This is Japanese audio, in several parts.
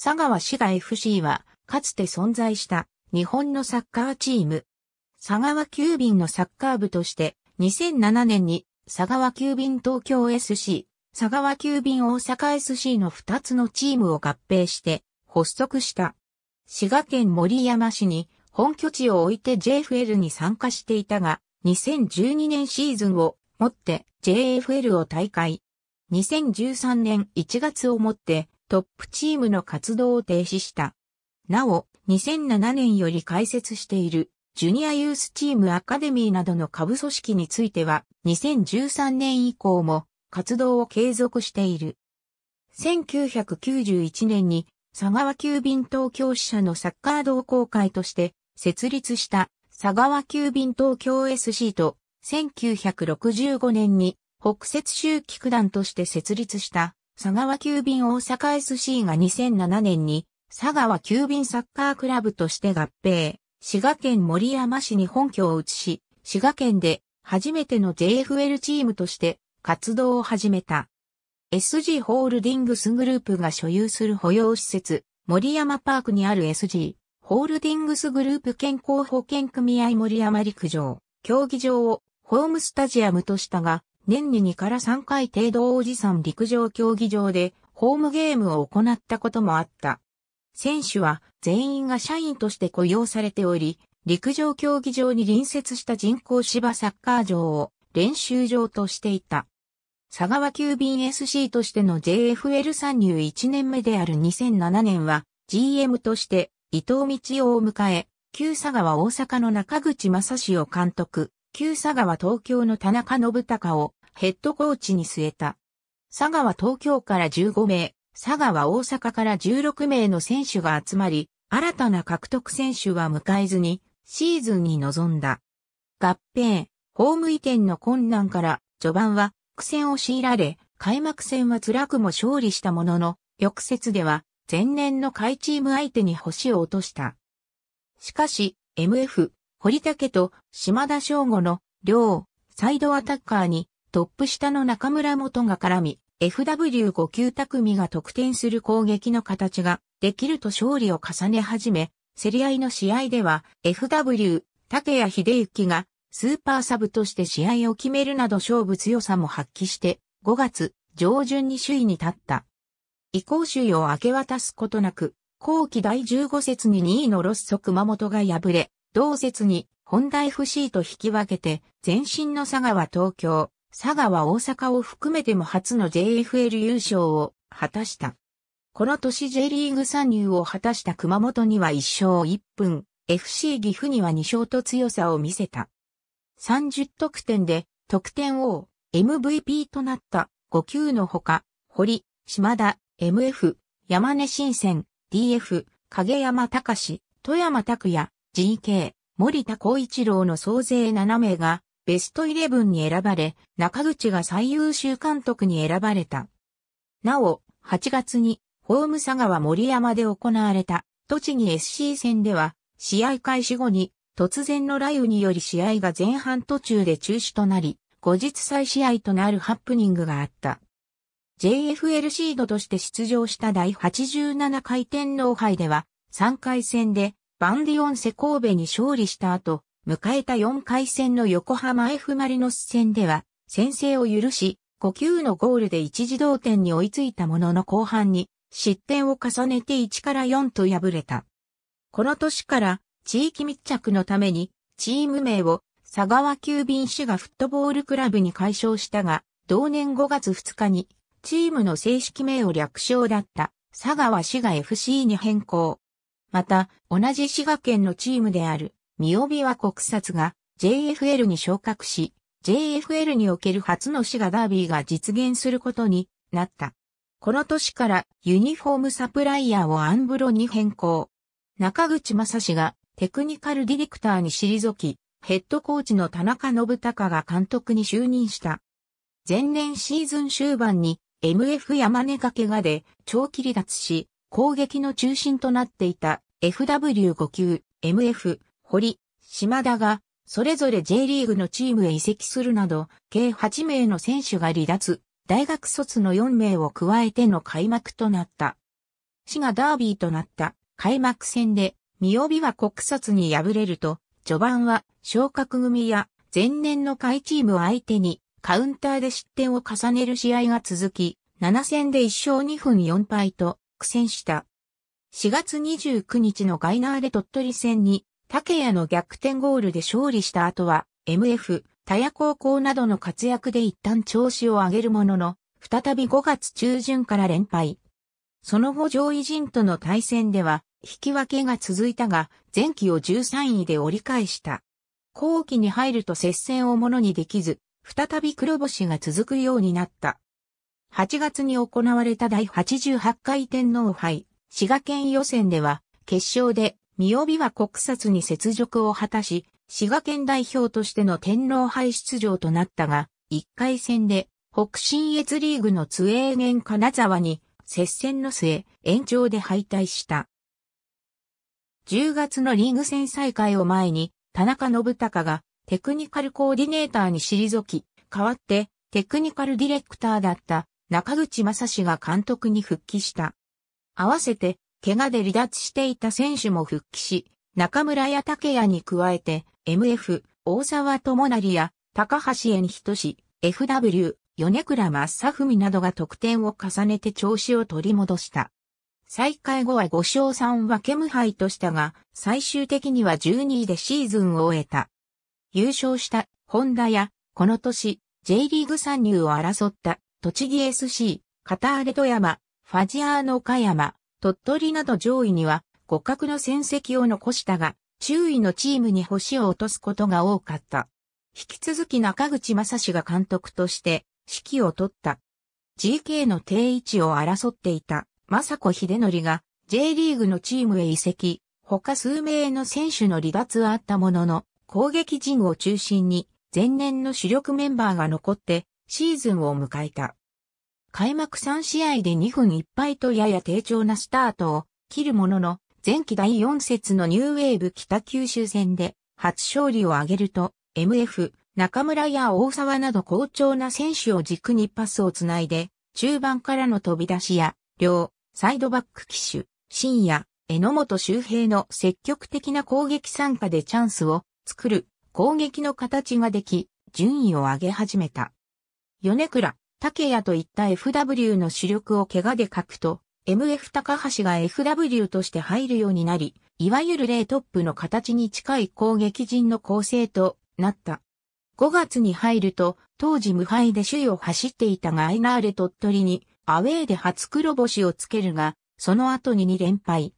佐川滋賀 FC は、かつて存在した日本のサッカーチーム。佐川急便のサッカー部として、2007年に佐川急便東京 SC、佐川急便大阪 SC の2つのチームを合併して発足した。滋賀県森山市に本拠地を置いて JFL に参加していたが、2012年シーズンをもって JFL を大会。2013年1月をもってトップチームの活動を停止した。なお、2007年より開設している、ジュニアユースチームアカデミーなどの下部組織については、2013年以降も活動を継続している。1991年に佐川急便東京支社のサッカー同好会として設立した佐川急便東京 SC と1965年に北節州機区団として設立した佐川急便大阪 SC が2007年に佐川急便サッカークラブとして合併、滋賀県森山市に本拠を移し、滋賀県で初めての JFL チームとして活動を始めた。SG ホールディングスグループが所有する保養施設、森山パークにある SG ホールディングスグループ健康保険組合森山陸上、競技場をホームスタジアムとしたが、年に2から3回程度王子山陸上競技場でホームゲームを行ったこともあった。選手は全員が社員として雇用されており、陸上競技場に隣接した人工芝サッカー場を練習場としていた。佐川急便 SC としての JFL 参入1年目である2007年は GM として伊藤道夫を迎え、旧佐川大阪の中口正史を監督、旧佐川東京の田中信孝をヘッドコーチに据えた。佐賀は東京から15名、佐賀は大阪から16名の選手が集まり、新たな獲得選手は迎えずに、シーズンに臨んだ。合併、ホーム移転の困難から、序盤は苦戦を強いられ、開幕戦は辛くも勝利したものの、翌節では、前年の下位チーム相手に星を落とした。しかし、MF、堀竹と島田翔吾の両サイドアタッカーにトップ下の中村元が絡み、FW5 級匠が得点する攻撃の形ができると勝利を重ね始め、競り合いの試合では FW、竹谷秀幸がスーパーサブとして試合を決めるなど勝負強さも発揮して5月上旬に首位に立った。移行首位を明け渡すことなく、後期第15節に2位のロッソ熊本が敗れ、同節に本田 FC と引き分けて、前身の佐川東京、佐賀は大阪を含めても初の JFL 優勝を果たした。この年 J リーグ参入を果たした熊本には1勝1分、FC 岐阜には2勝と強さを見せた。30得点で得点王、MVP となった5球のほか、堀、島田、MF、山根新選、DF、影山隆、富山拓也、GK、森田光一郎の総勢7名がベストイレブンに選ばれ、中口が最優秀監督に選ばれた。なお、8月に、ホーム佐川森山で行われた、栃木 SC 戦では、試合開始後に、突然の雷雨により試合が前半途中で中止となり、後日再試合となるハプニングがあった。JFL シードとして出場した第87回天皇杯では、3回戦でバンディオンセ神戸に勝利した後、迎えた4回戦の横浜 F マリノス戦では、先制を許し、5球のゴールで一時同点に追いついたものの後半に、失点を重ねて1から4と敗れた。この年から、地域密着のために、チーム名を、佐川急便市がフットボールクラブに改称したが、同年5月2日に、チームの正式名を略称だった、佐川市が FC に変更。また、同じ滋賀県のチームである、オ帯は国札が JFL に昇格し、JFL における初の滋賀ダービーが実現することになった。この年からユニフォームサプライヤーをアンブロに変更。中口正史がテクニカルディレクターに退き、ヘッドコーチの田中信孝が監督に就任した。前年シーズン終盤に MF 山根がけがで長期離脱し、攻撃の中心となっていた FW5 級 MF 堀、島田が、それぞれ J リーグのチームへ移籍するなど、計8名の選手が離脱、大学卒の4名を加えての開幕となった。市がダービーとなった開幕戦で、三日は国卒に敗れると、序盤は昇格組や前年の下位チームを相手にカウンターで失点を重ねる試合が続き、7戦で1勝2分4敗と苦戦した。4月29日のガイナーレ鳥取戦に竹谷の逆転ゴールで勝利した後は、MF、田谷高校などの活躍で一旦調子を上げるものの、再び5月中旬から連敗。その後上位陣との対戦では、引き分けが続いたが、前期を13位で折り返した。後期に入ると接戦をものにできず、再び黒星が続くようになった。8月に行われた第88回天皇杯、滋賀県予選では、決勝で三尾は国札に雪辱を果たし、滋賀県代表としての天皇杯出場となったが、1回戦で北信越リーグの津エー金沢に接戦の末、延長で敗退した。10月のリーグ戦再開を前に、田中信孝がテクニカルコーディネーターに退き、代わってテクニカルディレクターだった中口正志が監督に復帰した。合わせて怪我で離脱していた選手も復帰し、中村や竹谷に加えて、MF、大沢智成や、高橋恵仁志、FW、米倉正文などが得点を重ねて調子を取り戻した。再開後は5勝3分け無敗としたが、最終的には12位でシーズンを終えた。優勝した、ホンダや、この年、J リーグ参入を争った、栃木 SC、カターレ富山、ファジアーノ岡山、鳥取など上位には互角の戦績を残したが、周囲のチームに星を落とすことが多かった。引き続き中口正史が監督として指揮を取った。GK の定位置を争っていた正子秀則が J リーグのチームへ移籍、他数名の選手の離脱はあったものの、攻撃陣を中心に前年の主力メンバーが残ってシーズンを迎えた。開幕3試合で2分1敗とやや低調なスタートを切るものの、前期第4節のニューウェーブ北九州戦で初勝利を挙げると、MF、中村や大沢など好調な選手を軸にパスをつないで、中盤からの飛び出しや、両、サイドバック機種、深夜、榎本周平の積極的な攻撃参加でチャンスを作る攻撃の形ができ、順位を上げ始めた。米倉、竹谷といった FW の主力を怪我で欠くと、MF 高橋が FW として入るようになり、いわゆる例トップの形に近い攻撃陣の構成となった。5月に入ると、当時無敗で首位を走っていたガイナーレ鳥取に、アウェーで初黒星をつけるが、その後に2連敗。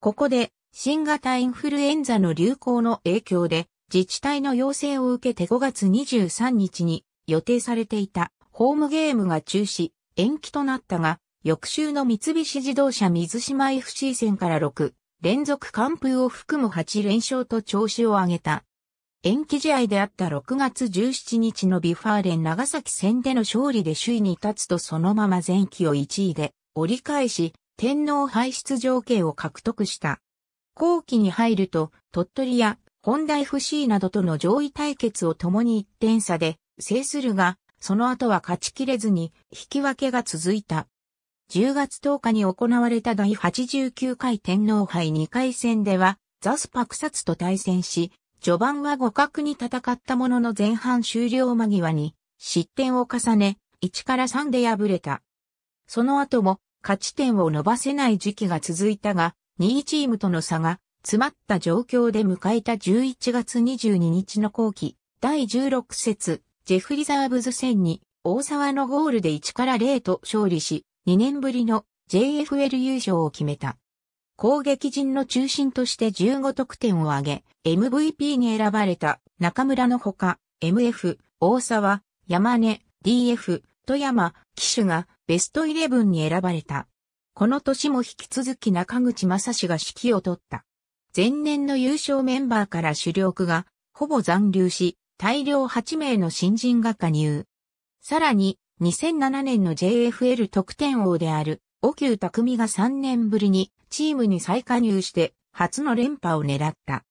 ここで、新型インフルエンザの流行の影響で、自治体の要請を受けて5月23日に予定されていたホームゲームが中止、延期となったが、翌週の三菱自動車水島 FC 戦から6連続完封を含む8連勝と調子を上げた。延期試合であった6月17日のビファーレン長崎戦での勝利で首位に立つとそのまま前期を1位で折り返し、天皇排出条件を獲得した。後期に入ると、鳥取や本大 FC などとの上位対決を共に1点差で制するが、その後は勝ちきれずに引き分けが続いた。10月10日に行われた第89回天皇杯2回戦では、ザスパクサツと対戦し、序盤は互角に戦ったものの前半終了間際に失点を重ね、1から3で敗れた。その後も勝ち点を伸ばせない時期が続いたが、2位チームとの差が詰まった状況で迎えた11月22日の後期、第16節、ジェフ・リザーブズ戦に大沢のゴールで1から0と勝利し、2年ぶりの JFL 優勝を決めた。攻撃陣の中心として15得点を挙げ、MVP に選ばれた中村のほか、MF、大沢、山根、DF、富山、騎手がベストイレブンに選ばれた。この年も引き続き中口正史が指揮を取った。前年の優勝メンバーから主力がほぼ残留し、大量8名の新人が加入。さらに、2007年の JFL 得点王である、小久匠が3年ぶりにチームに再加入して、初の連覇を狙った。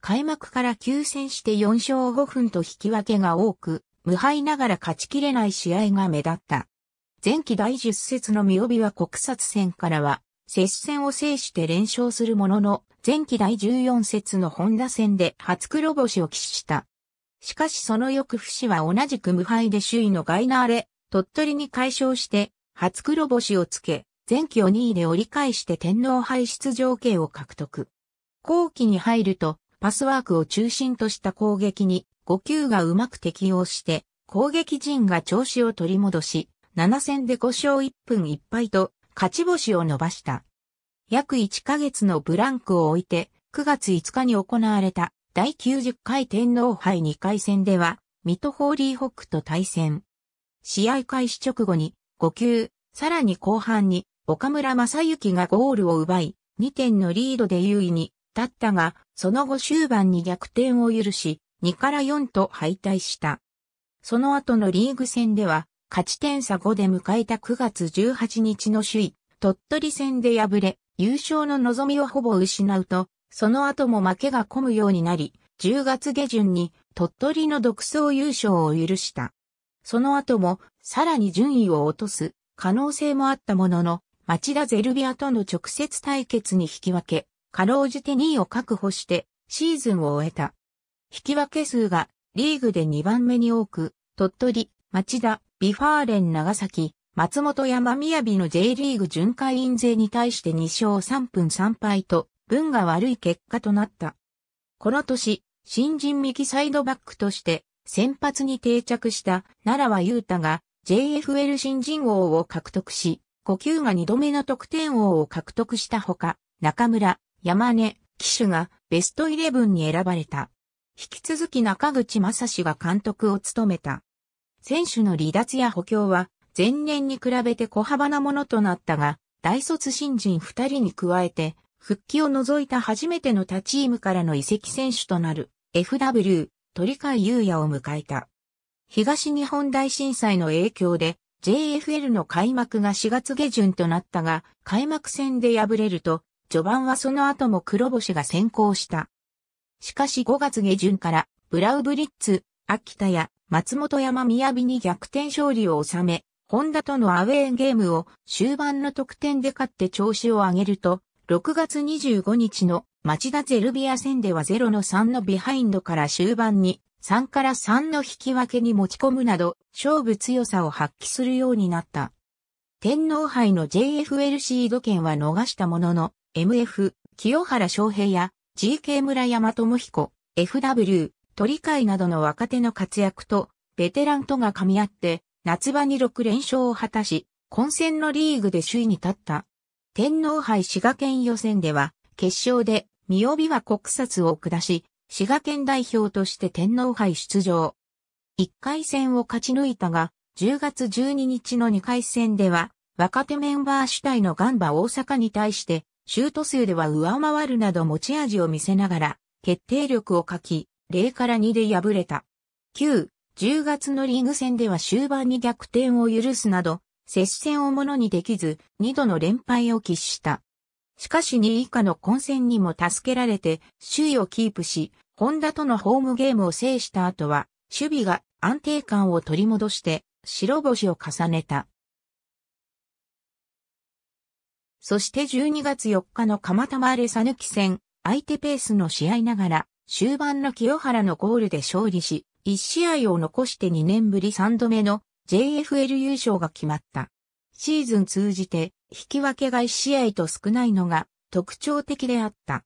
開幕から9戦して4勝5分と引き分けが多く、無敗ながら勝ちきれない試合が目立った。前期第10節の見帯は国札戦からは、接戦を制して連勝するものの、前期第14節の本田戦で初黒星を喫した。しかしその翌不死は同じく無敗で首位のガイナーレ、鳥取に解消して、初黒星をつけ、前期を2位で折り返して天皇杯出場権を獲得。後期に入ると、パスワークを中心とした攻撃に、5球がうまく適応して、攻撃陣が調子を取り戻し、7戦で5勝1分1敗と、勝ち星を伸ばした。約1ヶ月のブランクを置いて、9月5日に行われた第90回天皇杯2回戦では、水戸ホーリーホックと対戦。試合開始直後に5球、さらに後半に岡村正幸がゴールを奪い、2点のリードで優位に立ったが、その後終盤に逆転を許し、2から4と敗退した。その後のリーグ戦では、勝ち点差5で迎えた9月18日の首位、鳥取戦で敗れ、優勝の望みをほぼ失うと、その後も負けが込むようになり、10月下旬に鳥取の独走優勝を許した。その後もさらに順位を落とす可能性もあったものの、町田ゼルビアとの直接対決に引き分け、かろうじて2位を確保してシーズンを終えた。引き分け数がリーグで2番目に多く、鳥取、町田、ビファーレン長崎、松本山雅の J リーグ巡回員勢に対して2勝3分3敗と分が悪い結果となった。この年、新人右サイドバックとして先発に定着した奈良は雄太が JFL 新人王を獲得し、呼球が2度目の得点王を獲得したほか、中村、山根、騎手がベストイレブンに選ばれた。引き続き中口正史が監督を務めた。選手の離脱や補強は前年に比べて小幅なものとなったが、大卒新人2人に加えて復帰を除いた初めての他チームからの移籍選手となる FW 鳥海優也を迎えた。東日本大震災の影響で JFL の開幕が4月下旬となったが、開幕戦で敗れると、序盤はその後も黒星が先行した。しかし5月下旬から、ブラウブリッツ、秋田や松本山雅に逆転勝利を収め、ホンダとのアウェーゲームを終盤の得点で勝って調子を上げると、6月25日の町田ゼルビア戦では0の3のビハインドから終盤に3から3の引き分けに持ち込むなど勝負強さを発揮するようになった。天皇杯の JFL シード権は逃したものの MF、清原翔平や GK 村山智彦、FW、鳥海などの若手の活躍とベテランとが噛み合って夏場に6連勝を果たし混戦のリーグで首位に立った。天皇杯滋賀県予選では、決勝で、三尾は国札を下し、滋賀県代表として天皇杯出場。1回戦を勝ち抜いたが、10月12日の2回戦では、若手メンバー主体のガンバ大阪に対して、シュート数では上回るなど持ち味を見せながら、決定力を欠き、0から2で敗れた。9、10月のリーグ戦では終盤に逆転を許すなど、接戦をものにできず、二度の連敗を喫した。しかし2位以下の混戦にも助けられて、首位をキープし、ホンダとのホームゲームを制した後は、守備が安定感を取り戻して、白星を重ねた。そして12月4日の蒲田マーレサヌキ戦、相手ペースの試合ながら、終盤の清原のゴールで勝利し、1試合を残して2年ぶり3度目の JFL 優勝が決まった。シーズン通じて引き分けが1試合と少ないのが特徴的であった。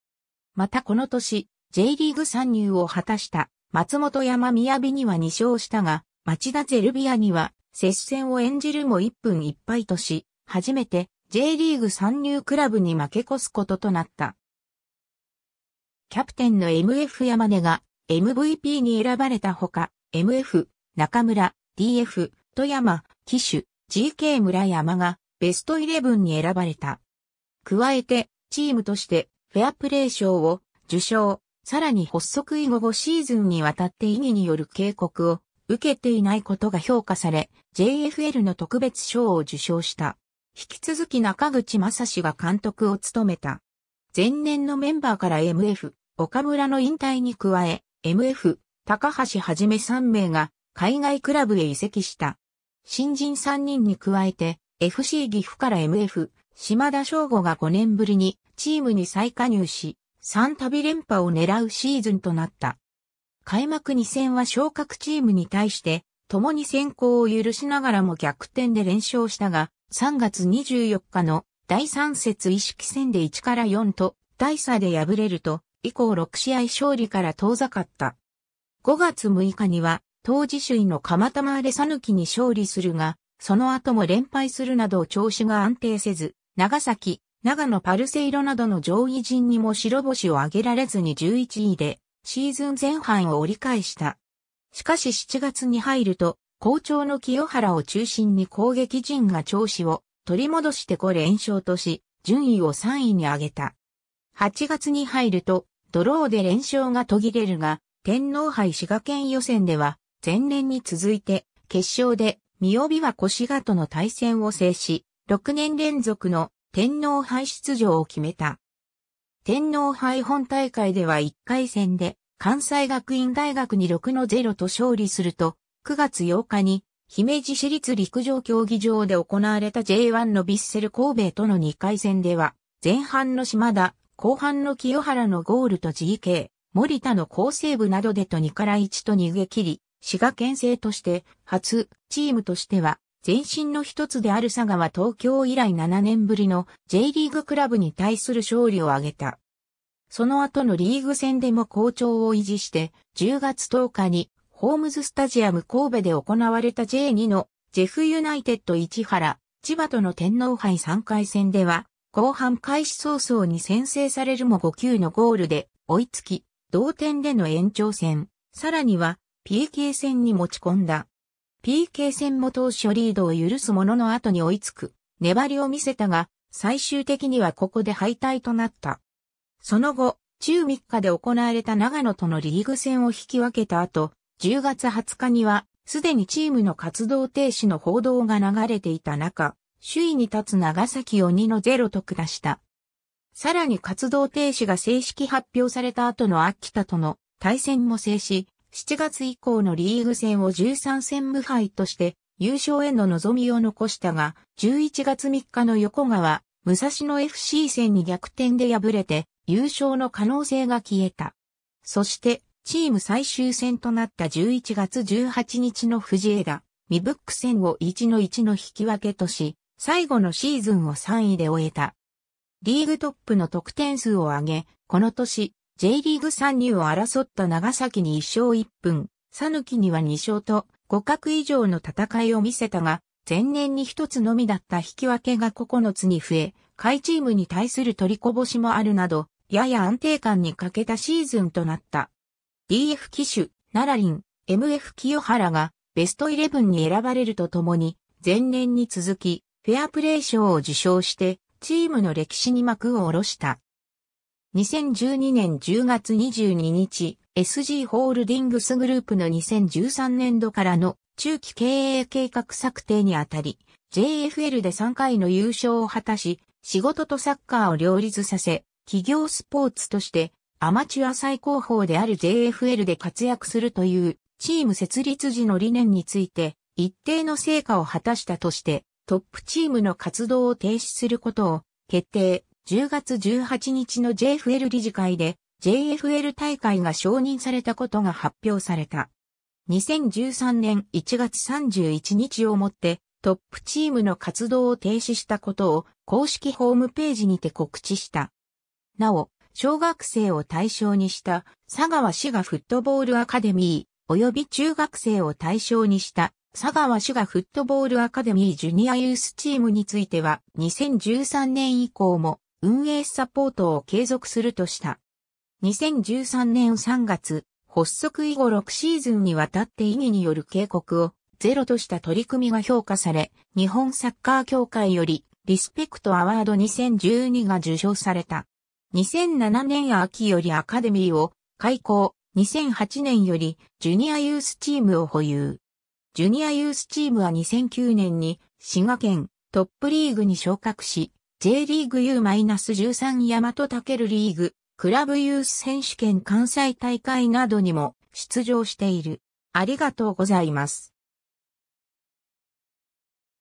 またこの年、J リーグ参入を果たした松本山雅には2勝したが、町田ゼルビアには接戦を演じるも1分1敗とし、初めて J リーグ参入クラブに負け越すこととなった。キャプテンの MF 山根が MVP に選ばれたほか、MF、中村、DF、富山、騎手、GK 村山がベストイレブンに選ばれた。加えて、チームとしてフェアプレー賞を受賞、さらに発足以後5シーズンにわたって意義による警告を受けていないことが評価され、JFL の特別賞を受賞した。引き続き中口正史が監督を務めた。前年のメンバーから MF、岡村の引退に加え、MF、高橋はじめ3名が海外クラブへ移籍した。新人3人に加えて、FC 岐阜から MF、島田翔吾が5年ぶりにチームに再加入し、3旅連覇を狙うシーズンとなった。開幕2戦は昇格チームに対して、共に先行を許しながらも逆転で連勝したが、3月24日の第3節意識戦で1から4と、大差で敗れると、以降6試合勝利から遠ざかった。5月6日には、当時首位の釜玉レサヌキに勝利するが、その後も連敗するなど調子が安定せず、長崎、長野パルセイロなどの上位陣にも白星を挙げられずに11位で、シーズン前半を折り返した。しかし7月に入ると、校長の清原を中心に攻撃陣が調子を取り戻して5連勝とし、順位を3位に上げた。8月に入ると、ドローで連勝が途切れるが、天皇杯滋賀県予選では、前年に続いて、決勝で、三尾琵は腰志との対戦を制し、6年連続の天皇杯出場を決めた。天皇杯本大会では1回戦で、関西学院大学に6の0と勝利すると、9月8日に、姫路市立陸上競技場で行われた J1 のビッセル神戸との2回戦では、前半の島田、後半の清原のゴールと GK、森田の好セーブなどでと2から1と逃げ切り、滋賀県政として初チームとしては前身の一つである佐賀は東京以来7年ぶりの J リーグクラブに対する勝利を挙げた。その後のリーグ戦でも好調を維持して10月10日にホームズスタジアム神戸で行われた J2 のジェフユナイテッド市原、千葉との天皇杯3回戦では後半開始早々に先制されるも5球のゴールで追いつき同点での延長戦。さらには PK 戦に持ち込んだ。PK 戦も当初リードを許すものの後に追いつく、粘りを見せたが、最終的にはここで敗退となった。その後、中3日で行われた長野とのリーグ戦を引き分けた後、10月20日には、すでにチームの活動停止の報道が流れていた中、首位に立つ長崎を2の0と下した。さらに活動停止が正式発表された後の秋田との対戦も制し、7月以降のリーグ戦を13戦無敗として優勝への望みを残したが、11月3日の横川、武蔵野 FC 戦に逆転で敗れて優勝の可能性が消えた。そして、チーム最終戦となった11月18日の藤枝、ミブック戦を1の1の引き分けとし、最後のシーズンを3位で終えた。リーグトップの得点数を上げ、この年、J リーグ参入を争った長崎に1勝1分、佐抜きには2勝と互角以上の戦いを見せたが、前年に一つのみだった引き分けが9つに増え、下位チームに対する取りこぼしもあるなど、やや安定感に欠けたシーズンとなった。DF 機種、奈良林、MF 清原がベストイレブンに選ばれるとともに、前年に続き、フェアプレー賞を受賞して、チームの歴史に幕を下ろした。2012年10月22日、SG ホールディングスグループの2013年度からの中期経営計画策定にあたり、JFL で3回の優勝を果たし、仕事とサッカーを両立させ、企業スポーツとしてアマチュア最高峰である JFL で活躍するというチーム設立時の理念について一定の成果を果たしたとしてトップチームの活動を停止することを決定。10月18日の JFL 理事会で JFL 大会が承認されたことが発表された。2013年1月31日をもってトップチームの活動を停止したことを公式ホームページにて告知した。なお、小学生を対象にした佐川滋がフットボールアカデミー及び中学生を対象にした佐川滋がフットボールアカデミージュニアユースチームについては2013年以降も運営サポートを継続するとした。2013年3月、発足以後6シーズンにわたって意義による警告をゼロとした取り組みが評価され、日本サッカー協会よりリスペクトアワード2012が受賞された。2007年秋よりアカデミーを開校、2008年よりジュニアユースチームを保有。ジュニアユースチームは2009年に滋賀県トップリーグに昇格し、J リーグ U-13 大和タケルリーグ、クラブユース選手権関西大会などにも出場している。ありがとうございます。